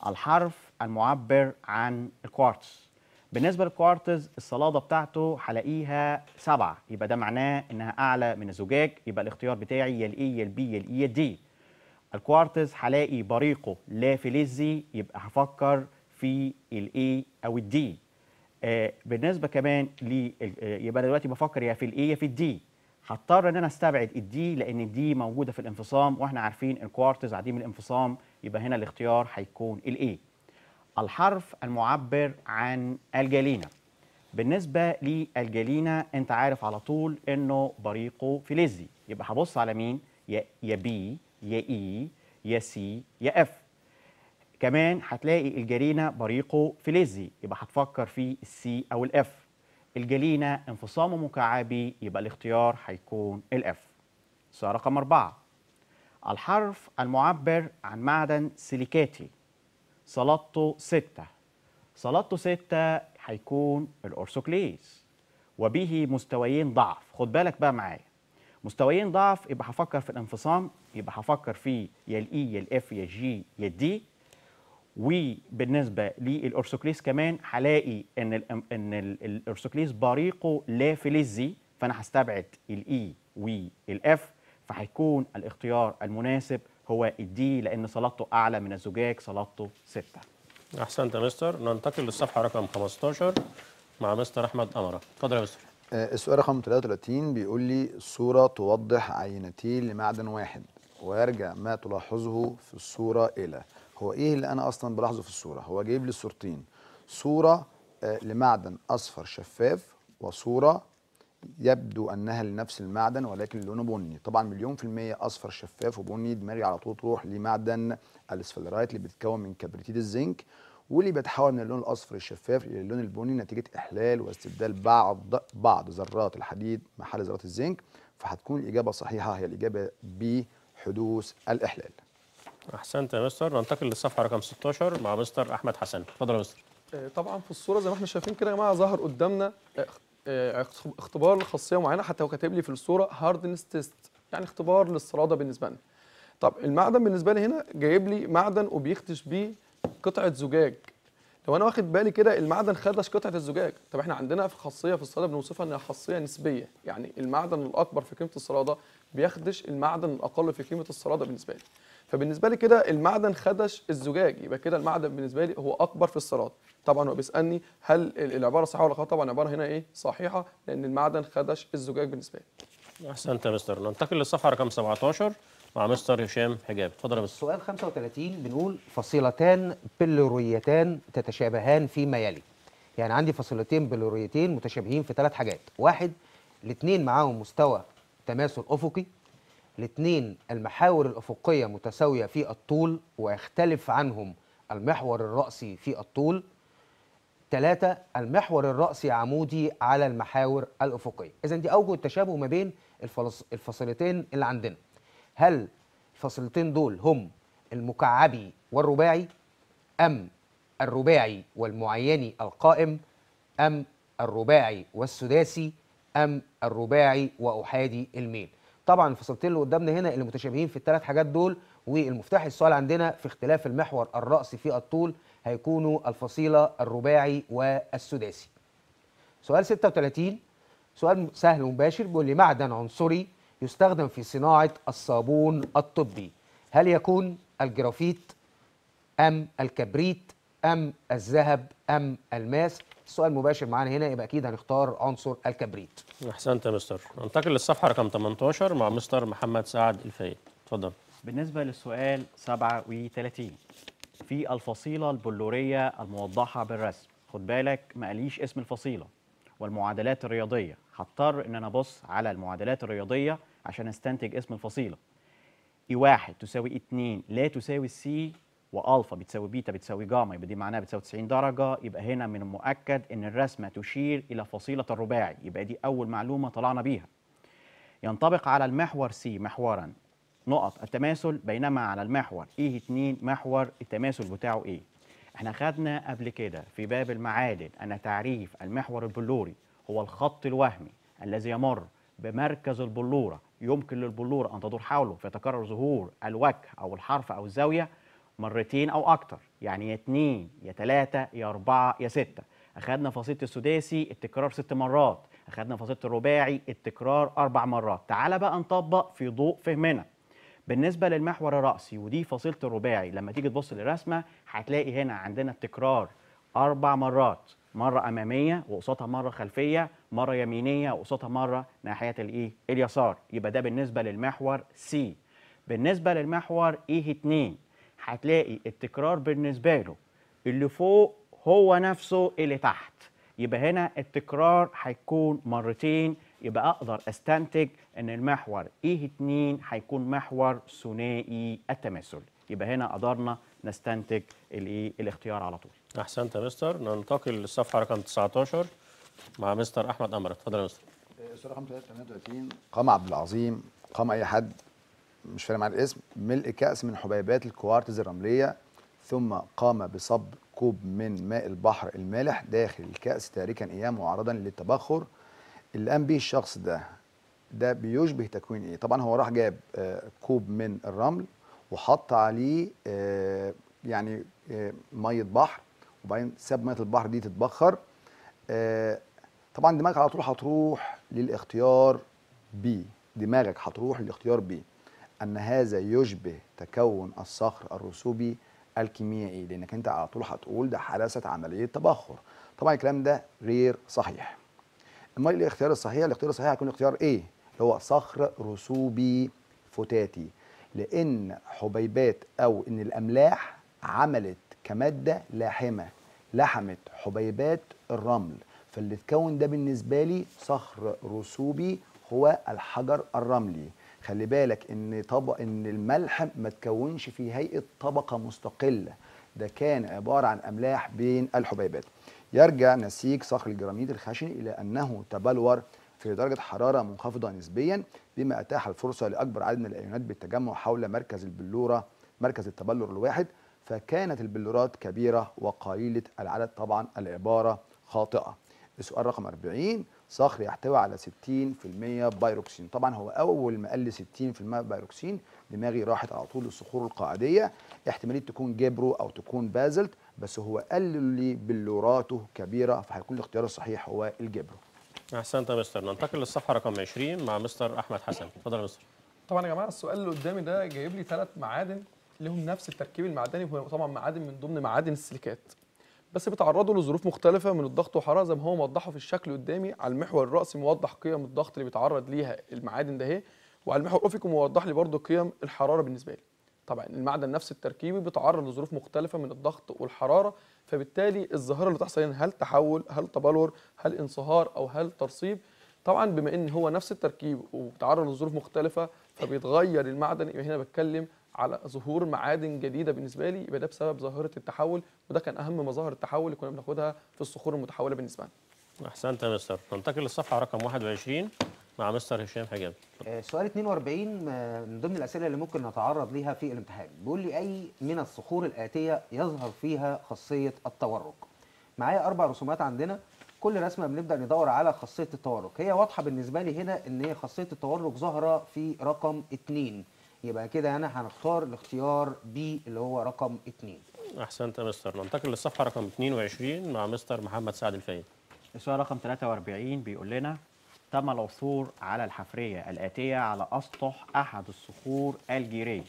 الحرف المعبر عن الكوارتز بالنسبه للكوارتز الصلاده بتاعته هلاقيها سبعه يبقى ده معناه انها اعلى من الزجاج يبقى الاختيار بتاعي يا الاي يا البي يا الاي يا الدي الكوارتز هلاقي بريقه لا فلزي يبقى هفكر في الاي او الدي آه بالنسبه كمان ل آه، يبقى انا دلوقتي بفكر يا في الاي يا في الدي هضطر ان انا استبعد الدي لان الدي موجوده في الانفصام واحنا عارفين الكوارتز عديم الانفصام يبقى هنا الاختيار هيكون الاي الحرف المعبر عن الجالينا بالنسبة للجالينا انت عارف على طول انه بريقه فلزي يبقى هبص على مين يا يا بي يا اي يا سي يا اف كمان هتلاقي الجالينا بريقه فلزي يبقى هتفكر في السي او الاف الجالينا انفصامه مكعبي يبقى الاختيار هيكون الاف سؤال رقم أربعة الحرف المعبر عن معدن سيليكاتي صلاته ستة صلاته ستة هيكون الأورسوكليز وبه مستويين ضعف خد بالك بقى معايا مستويين ضعف يبقى هفكر في الانفصام يبقى هفكر في يا الاي يا الاف يا الجي يا الدي وبالنسبه للارثوكليس كمان هلاقي ان الـ ان الارثوكليس بريقه لا فلزي فانا هستبعد الاي والاف فهيكون الاختيار المناسب هو الدي لأن صلاته أعلى من الزجاج صلاته سته. أحسنت يا مستر ننتقل للصفحة رقم 15 مع مستر أحمد أمرة اتفضل يا مستر آه، السؤال رقم 33 بيقول لي صورة توضح عينتي لمعدن واحد ويرجع ما تلاحظه في الصورة إلى هو إيه اللي أنا أصلا بلاحظه في الصورة هو جايب لي صورتين صورة آه، لمعدن أصفر شفاف وصورة يبدو انها لنفس المعدن ولكن لونه بني طبعا مليون في المية اصفر شفاف وبني دماغي على طول تروح لمعدن الاسفلرايت اللي بيتكون من كبريتيد الزنك واللي بيتحول من اللون الاصفر الشفاف الى اللون البني نتيجه احلال واستبدال بعض بعض ذرات الحديد محل ذرات الزنك فهتكون الاجابه صحيحه هي الاجابه ب حدوث الاحلال احسنت يا مستر ننتقل للصفحه رقم 16 مع مستر احمد حسن اتفضل يا مستر آه، طبعا في الصوره زي ما احنا شايفين كده يا جماعه ظهر قدامنا آه، آه، اختبار لخاصيه معينه حتى هو كاتب لي في الصوره هاردنس تيست يعني اختبار للصراده بالنسبه لنا طب المعدن بالنسبه لي هنا جايب لي معدن وبيخدش بيه قطعه زجاج لو انا واخد بالي كده المعدن خدش قطعه الزجاج طب احنا عندنا في خاصيه في الصلاده بنوصفها انها خاصيه نسبيه يعني المعدن الاكبر في قيمه الصلاده بيخدش المعدن الاقل في قيمه الصلاده بالنسبه لي فبالنسبه لي كده المعدن خدش الزجاج يبقى كده المعدن بالنسبه لي هو اكبر في الصراط طبعا هو بيسالني هل العباره صحيحه ولا خطا طبعا العباره هنا ايه صحيحه لان المعدن خدش الزجاج بالنسبه لي احسنت يا مستر ننتقل للصفحه رقم 17 مع مستر هشام حجاب اتفضل يا مستر سؤال 35 بنقول فصيلتان بلوريتان تتشابهان فيما يلي يعني عندي فصيلتين بلوريتين متشابهين في ثلاث حاجات واحد الاثنين معاهم مستوى تماثل افقي الاثنين المحاور الأفقية متساوية في الطول ويختلف عنهم المحور الرأسي في الطول ثلاثة المحور الرأسي عمودي على المحاور الأفقية إذا دي أوجه التشابه ما بين الفصيلتين اللي عندنا هل الفصيلتين دول هم المكعبي والرباعي أم الرباعي والمعيني القائم أم الرباعي والسداسي أم الرباعي وأحادي الميل طبعا الفصلتين اللي قدامنا هنا اللي متشابهين في الثلاث حاجات دول والمفتاح السؤال عندنا في اختلاف المحور الرأسي في الطول هيكونوا الفصيلة الرباعي والسداسي سؤال 36 سؤال سهل ومباشر بيقول لي معدن عنصري يستخدم في صناعة الصابون الطبي هل يكون الجرافيت أم الكبريت أم الذهب ام الماس السؤال مباشر معانا هنا يبقى اكيد هنختار عنصر الكبريت احسنت يا مستر ننتقل للصفحه رقم 18 مع مستر محمد سعد الفايد اتفضل بالنسبه للسؤال 37 في الفصيله البلوريه الموضحه بالرسم خد بالك ما قاليش اسم الفصيله والمعادلات الرياضيه هضطر ان انا ابص على المعادلات الرياضيه عشان استنتج اسم الفصيله اي 1 تساوي 2 لا تساوي سي والفا بتساوي بيتا بتساوي جاما يبقى دي معناها بتساوي 90 درجه يبقى هنا من المؤكد ان الرسمه تشير الى فصيله الرباعي يبقى دي اول معلومه طلعنا بيها ينطبق على المحور سي محورا نقط التماثل بينما على المحور e ايه 2 محور التماثل بتاعه ايه احنا خدنا قبل كده في باب المعادن ان تعريف المحور البلوري هو الخط الوهمي الذي يمر بمركز البلوره يمكن للبلوره ان تدور حوله فيتكرر ظهور الوجه او الحرف او الزاويه مرتين او اكتر يعني يا اتنين يا تلاته يا اربعه يا سته اخدنا فصيله السداسي التكرار ست مرات اخدنا فصيله الرباعي التكرار اربع مرات تعال بقى نطبق في ضوء فهمنا بالنسبه للمحور الراسي ودي فصيله الرباعي لما تيجي تبص للرسمه هتلاقي هنا عندنا التكرار اربع مرات مره اماميه وقصادها مره خلفيه مره يمينيه وقصادها مره ناحيه الايه اليسار يبقى ده بالنسبه للمحور سي بالنسبه للمحور e ايه 2 هتلاقي التكرار بالنسبه له اللي فوق هو نفسه اللي تحت يبقى هنا التكرار هيكون مرتين يبقى اقدر استنتج ان المحور ايه 2 هيكون محور ثنائي التماثل يبقى هنا قدرنا نستنتج الايه الاختيار على طول احسنت يا مستر ننتقل للصفحه رقم 19 مع مستر احمد امرت اتفضل يا مستر رقم 33 قام عبد العظيم قام اي حد مش فارق معايا الاسم ملء كأس من حبيبات الكوارتز الرملية ثم قام بصب كوب من ماء البحر المالح داخل الكأس تاركا إياه معرضا للتبخر اللي قام به الشخص ده ده بيشبه تكوين إيه؟ طبعا هو راح جاب آه، كوب من الرمل وحط عليه آه، يعني آه، مية بحر وبعدين ساب مية البحر دي تتبخر طبعا دماغك على طول هتروح للاختيار بي دماغك هتروح للاختيار بي أن هذا يشبه تكون الصخر الرسوبي الكيميائي لأنك أنت على طول هتقول ده حدثت عملية تبخر طبعا الكلام ده غير صحيح أمال الاختيار الصحيح الاختيار الصحيح هيكون اختيار إيه؟ اللي هو صخر رسوبي فتاتي لأن حبيبات أو إن الأملاح عملت كمادة لاحمة لحمت حبيبات الرمل فاللي تكون ده بالنسبة لي صخر رسوبي هو الحجر الرملي خلي بالك ان طبق ان الملح ما تكونش في هيئه طبقه مستقله ده كان عباره عن املاح بين الحبيبات يرجع نسيج صخر الجرانيت الخشن الى انه تبلور في درجه حراره منخفضه نسبيا بما اتاح الفرصه لاكبر عدد من الايونات بالتجمع حول مركز البلوره مركز التبلور الواحد فكانت البلورات كبيره وقليله العدد طبعا العباره خاطئه السؤال رقم 40 صخر يحتوي على 60% بايروكسين طبعا هو اول ما قال لي 60% بايروكسين دماغي راحت على طول للصخور القاعديه احتماليه تكون جبرو او تكون بازلت بس هو قال لي بلوراته كبيره فهيكون الاختيار الصحيح هو الجبرو احسنت يا مستر ننتقل للصفحه رقم 20 مع مستر احمد حسن اتفضل يا مستر طبعا يا جماعه السؤال اللي قدامي ده جايب لي ثلاث معادن لهم نفس التركيب المعدني وهو طبعا معادن من ضمن معادن السيليكات بس بيتعرضوا لظروف مختلفه من الضغط والحراره زي ما هو موضحه في الشكل قدامي على المحور الراسي موضح قيم الضغط اللي بيتعرض ليها المعادن ده وعلى المحور الافقي موضح لي برضه قيم الحراره بالنسبه لي طبعا المعدن نفس التركيبي بيتعرض لظروف مختلفه من الضغط والحراره فبالتالي الظاهره اللي تحصل هنا هل تحول هل تبلور هل انصهار او هل ترصيب طبعا بما ان هو نفس التركيب وبيتعرض لظروف مختلفه فبيتغير المعدن يبقى هنا بتكلم على ظهور معادن جديده بالنسبه لي يبقى ده بسبب ظاهره التحول وده كان اهم مظاهر التحول اللي كنا بناخدها في الصخور المتحوله بالنسبه لنا. احسنت يا مستر، ننتقل للصفحه رقم 21 مع مستر هشام حجاب. آه، سؤال 42 آه، من ضمن الاسئله اللي ممكن نتعرض ليها في الامتحان، بيقول لي اي من الصخور الاتيه يظهر فيها خاصيه التورق؟ معايا اربع رسومات عندنا كل رسمه بنبدا ندور على خاصيه التورق، هي واضحه بالنسبه لي هنا ان هي خاصيه التورق ظاهره في رقم 2 يبقى كده هنا هنختار الاختيار بي اللي هو رقم 2 احسنت يا مستر ننتقل للصفحه رقم 22 مع مستر محمد سعد الفايد السؤال رقم 43 بيقول لنا تم العثور على الحفريه الاتيه على اسطح احد الصخور الجيريه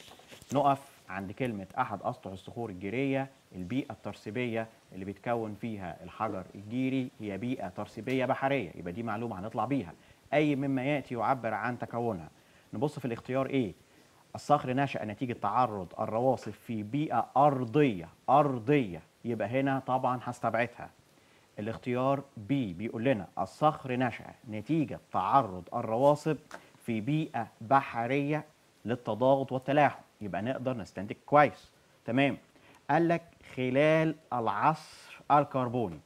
نقف عند كلمه احد اسطح الصخور الجيريه البيئه الترسيبيه اللي بيتكون فيها الحجر الجيري هي بيئه ترسيبيه بحريه يبقى دي معلومه هنطلع بيها اي مما ياتي يعبر عن تكونها نبص في الاختيار ايه الصخر نشأ نتيجة تعرض الرواسب في بيئة أرضية أرضية يبقى هنا طبعا هستبعدها الاختيار بي بيقول لنا الصخر نشأ نتيجة تعرض الرواسب في بيئة بحرية للتضاغط والتلاحم يبقى نقدر نستنتج كويس تمام قال لك خلال العصر الكربوني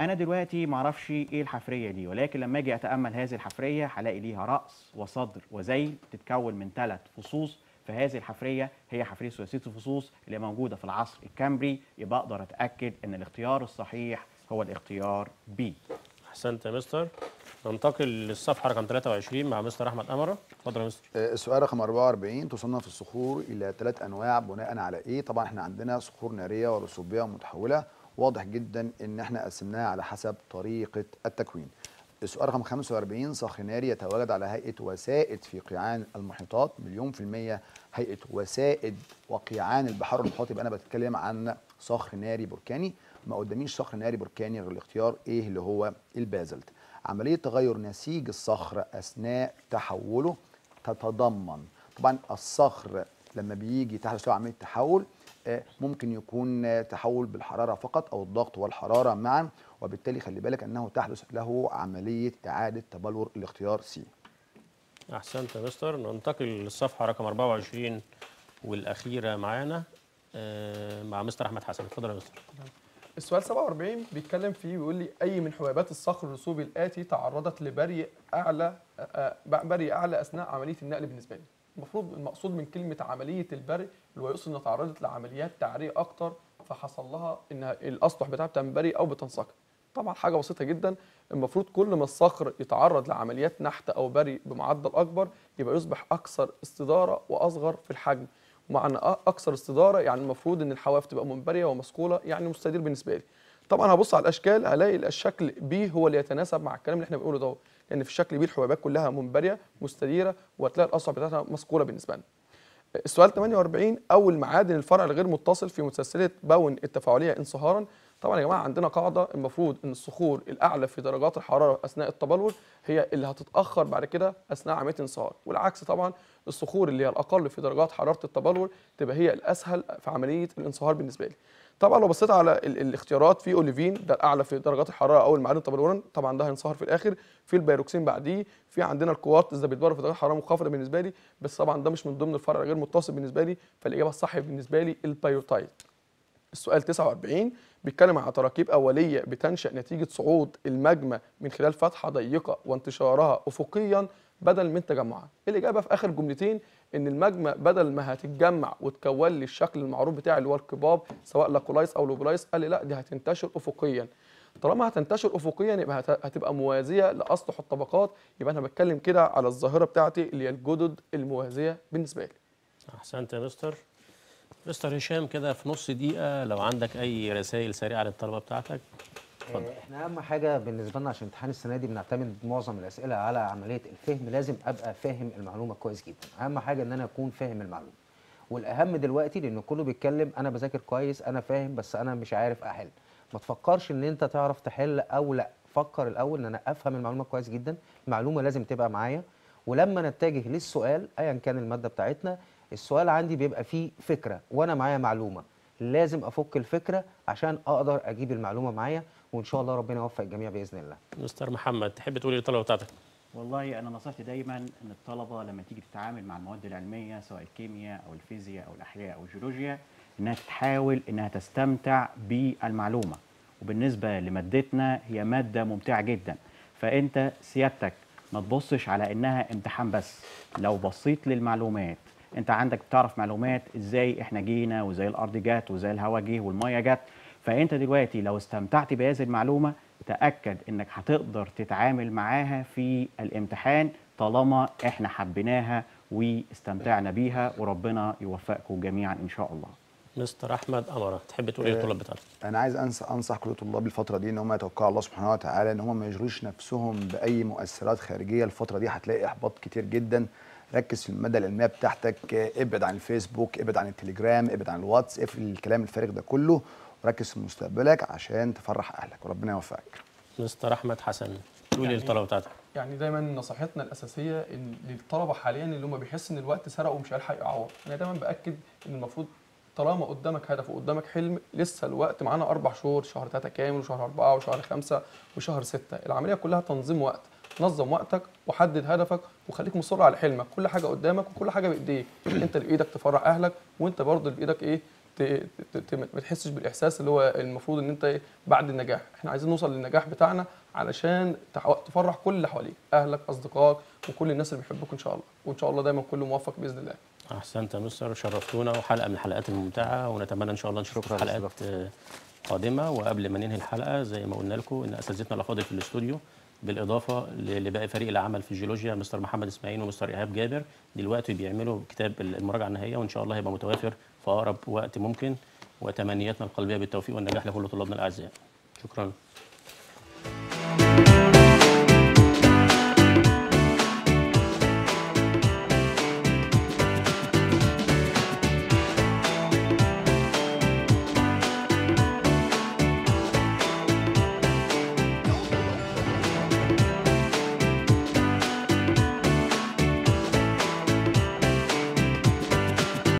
انا دلوقتي ما اعرفش ايه الحفريه دي ولكن لما اجي اتامل هذه الحفريه هلاقي ليها راس وصدر وذيل بتتكون من ثلاث فصوص فهذه الحفريه هي حفريه ثلاثيه الفصوص اللي موجوده في العصر الكامبري يبقى اقدر اتاكد ان الاختيار الصحيح هو الاختيار B احسنت يا مستر ننتقل للصفحه رقم 23 مع مستر احمد امره اتفضل يا مستر آه، السؤال رقم 44 تصنف الصخور الى ثلاث انواع بناء على ايه طبعا احنا عندنا صخور ناريه ورسوبيه ومتحوله واضح جدا ان احنا قسمناها على حسب طريقه التكوين السؤال رقم 45 ناري يتواجد على هيئه وسائد في قيعان المحيطات مليون في الميه هيئه وسائد وقيعان البحار المحيط يبقى انا بتكلم عن صخر ناري بركاني ما قداميش صخر ناري بركاني غير الاختيار ايه اللي هو البازلت عمليه تغير نسيج الصخر اثناء تحوله تتضمن طبعا الصخر لما بيجي تحت عمليه تحول ممكن يكون تحول بالحراره فقط او الضغط والحراره معا وبالتالي خلي بالك انه تحدث له عمليه اعاده تبلور الاختيار سي. احسنت يا مستر ننتقل للصفحه رقم 24 والاخيره معانا آه، مع مستر احمد حسن اتفضل يا مستر. السؤال 47 بيتكلم فيه بيقول لي اي من حبيبات الصخر الرسوبي الاتي تعرضت لبري اعلى آه، آه، بري اعلى اثناء عمليه النقل بالنسبه لي؟ المفروض المقصود من كلمه عمليه البرق اللي هو يقصد انها تعرضت لعمليات تعريق اكتر فحصل لها انها الاسطح بتاعها بتنبري او بتنسكر. طبعا حاجه بسيطه جدا المفروض كل ما الصخر يتعرض لعمليات نحت او بري بمعدل اكبر يبقى يصبح اكثر استداره واصغر في الحجم ومعنى اكثر استداره يعني المفروض ان الحواف تبقى منبريه ومسقولة يعني مستدير بالنسبه لي طبعا هبص على الاشكال هلاقي الشكل بي هو اللي يتناسب مع الكلام اللي احنا بنقوله دوت لان في الشكل بيه الحبيبات كلها منبريه مستديره وهتلاقي الاصبع بتاعتها مصقوله بالنسبه لنا. السؤال 48 اول معادن الفرع الغير متصل في مسلسله بون التفاعليه انصهارا طبعا يا جماعه عندنا قاعده المفروض ان الصخور الاعلى في درجات الحراره اثناء التبلور هي اللي هتتاخر بعد كده اثناء عمليه الانصهار والعكس طبعا الصخور اللي هي الاقل في درجات حراره التبلور تبقى هي الاسهل في عمليه الانصهار بالنسبه لي طبعا لو بصيت على الاختيارات في اوليفين ده الاعلى في درجات الحراره او المعادن طبعا طبعا ده هينصهر في الاخر في البيروكسين بعديه في عندنا الكوارتز ده بيتبرر في درجات حراره منخفضه بالنسبه لي بس طبعا ده مش من ضمن الفرع غير متصل بالنسبه لي فالاجابه الصح بالنسبه لي البيروتايد السؤال 49 بيتكلم عن تراكيب اوليه بتنشا نتيجه صعود الماجما من خلال فتحه ضيقه وانتشارها افقيا بدل من تجمعها الاجابه في اخر جملتين ان المجمع بدل ما هتتجمع وتكون لي الشكل المعروف بتاعي اللي هو الكباب سواء لاكولايس او لوبلايس قال لي لا دي هتنتشر افقيا طالما هتنتشر افقيا يبقى هتبقى موازيه لاسطح الطبقات يبقى انا بتكلم كده على الظاهره بتاعتي اللي هي الجدد الموازيه بالنسبه لي احسنت يا مستر مستر هشام كده في نص دقيقه لو عندك اي رسائل سريعه للطلبه بتاعتك اتفضل آه، احنا اهم حاجه بالنسبه لنا عشان امتحان السنه دي بنعتمد معظم الاسئله على عمليه الفهم لازم ابقى فاهم المعلومه كويس جدا اهم حاجه ان انا اكون فاهم المعلومه والاهم دلوقتي لان كله بيتكلم انا بذاكر كويس انا فاهم بس انا مش عارف احل ما تفكرش ان انت تعرف تحل او لا فكر الاول ان انا افهم المعلومه كويس جدا المعلومه لازم تبقى معايا ولما نتجه للسؤال ايا كان الماده بتاعتنا السؤال عندي بيبقى فيه فكره وانا معايا معلومه لازم افك الفكره عشان اقدر اجيب المعلومه معايا وان شاء الله ربنا يوفق الجميع باذن الله. مستر محمد تحب تقول ايه للطلبه بتاعتك؟ والله انا نصيحتي دايما ان الطلبه لما تيجي تتعامل مع المواد العلميه سواء الكيمياء او الفيزياء او الاحياء او الجيولوجيا انها تحاول انها تستمتع بالمعلومه وبالنسبه لمادتنا هي ماده ممتعه جدا فانت سيادتك ما تبصش على انها امتحان بس لو بصيت للمعلومات انت عندك بتعرف معلومات ازاي احنا جينا وازاي الارض جت وازاي الهواء جه والميه جت فانت دلوقتي لو استمتعت بهذه المعلومه تاكد انك هتقدر تتعامل معاها في الامتحان طالما احنا حبيناها واستمتعنا بيها وربنا يوفقكم جميعا ان شاء الله مستر احمد امره تحب تقول ايه للطلاب آه، بتاعتك انا عايز انصح كل الطلاب الفتره دي ان هم يتوكلوا على الله سبحانه وتعالى ان هم ما يجروش نفسهم باي مؤثرات خارجيه الفتره دي هتلاقي احباط كتير جدا ركز في المدى العلميه بتاعتك ابعد عن الفيسبوك ابعد عن التليجرام ابعد عن الواتس اقفل الكلام الفارغ ده كله وركز في مستقبلك عشان تفرح اهلك وربنا يوفقك مستر احمد حسن قول يعني الطلبه بتاعتك يعني دايما نصيحتنا الاساسيه ان للطلبه حاليا اللي هم بيحسوا ان الوقت سرقه ومش هيلحق يعوض انا دايما باكد ان المفروض طالما قدامك هدف وقدامك حلم لسه الوقت معانا اربع شهور شهر ثلاثه كامل وشهر اربعه وشهر خمسه وشهر سته العمليه كلها تنظيم وقت نظم وقتك وحدد هدفك وخليك مصر على حلمك كل حاجه قدامك وكل حاجه بايديك انت اللي بايدك تفرح اهلك وانت برضه اللي بايدك ايه ما تحسش بالاحساس اللي هو المفروض ان انت بعد النجاح احنا عايزين نوصل للنجاح بتاعنا علشان تفرح كل اللي حواليك اهلك اصدقائك وكل الناس اللي بيحبوك ان شاء الله وان شاء الله دايما كله موفق باذن الله احسنت يا مستر شرفتونا وحلقه من الحلقات الممتعه ونتمنى ان شاء الله نشوفك في حلقات قادمه وقبل ما ننهي الحلقه زي ما قلنا لكم ان اساتذتنا الافاضل في الاستوديو بالاضافه لباقي فريق العمل في الجيولوجيا مستر محمد اسماعيل ومستر ايهاب جابر دلوقتي بيعملوا كتاب المراجعه النهائيه وان شاء الله هيبقى متوافر في أقرب وقت ممكن وتمنياتنا القلبية بالتوفيق والنجاح لكل طلابنا الأعزاء شكراً